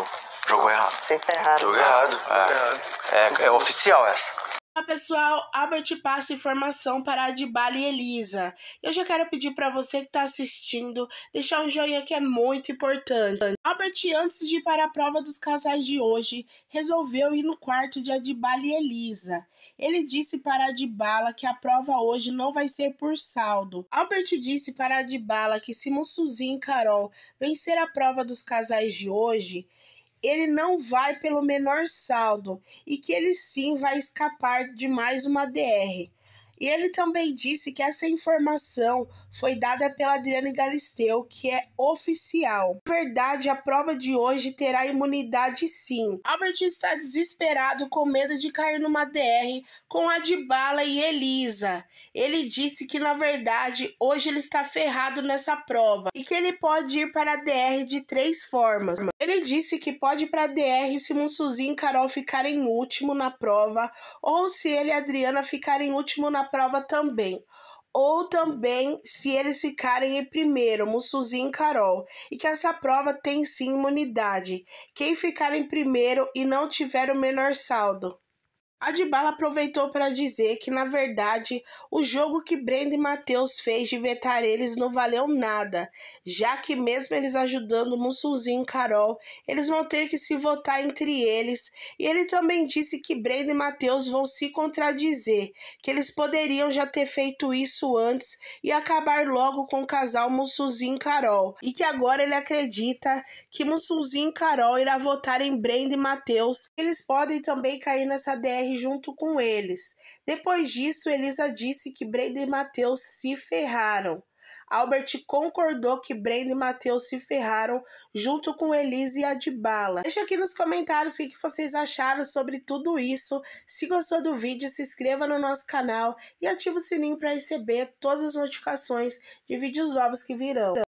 Então, Jogou errado. Você tá errado. Jogo errado. É, é, é oficial essa. Olá pessoal, Albert passa informação para a Adibala e Elisa. Eu já quero pedir para você que está assistindo deixar um joinha que é muito importante. Albert, antes de ir para a prova dos casais de hoje, resolveu ir no quarto de Adibala e Elisa. Ele disse para Adibala que a prova hoje não vai ser por saldo. Albert disse para Adibala que se Mussuzinho e Carol vencer a prova dos casais de hoje, ele não vai pelo menor saldo e que ele sim vai escapar de mais uma DR. E ele também disse que essa informação foi dada pela Adriane Galisteu, que é oficial. Na verdade, a prova de hoje terá imunidade sim. Albert está desesperado com medo de cair numa DR com a e Elisa. Ele disse que na verdade hoje ele está ferrado nessa prova e que ele pode ir para a DR de três formas. Ele disse que pode ir para a DR se Munsuzinho e Carol ficarem último na prova ou se ele e Adriana ficarem último na prova também. Ou também se eles ficarem em primeiro, Mussuzinho e Carol. E que essa prova tem sim imunidade. Quem ficar em primeiro e não tiver o menor saldo Adibala aproveitou para dizer que, na verdade, o jogo que Brenda e Matheus fez de vetar eles não valeu nada, já que mesmo eles ajudando Mussunzinho e Carol, eles vão ter que se votar entre eles, e ele também disse que Brenda e Matheus vão se contradizer, que eles poderiam já ter feito isso antes e acabar logo com o casal Mussunzinho e Carol, e que agora ele acredita que Mussunzinho e Carol irá votar em Brenda e Matheus. Eles podem também cair nessa DR junto com eles. Depois disso, Elisa disse que Brenda e Mateus se ferraram. Albert concordou que Brenda e Matheus se ferraram junto com Elisa e Adbala. Deixa aqui nos comentários o que vocês acharam sobre tudo isso. Se gostou do vídeo, se inscreva no nosso canal e ative o sininho para receber todas as notificações de vídeos novos que virão.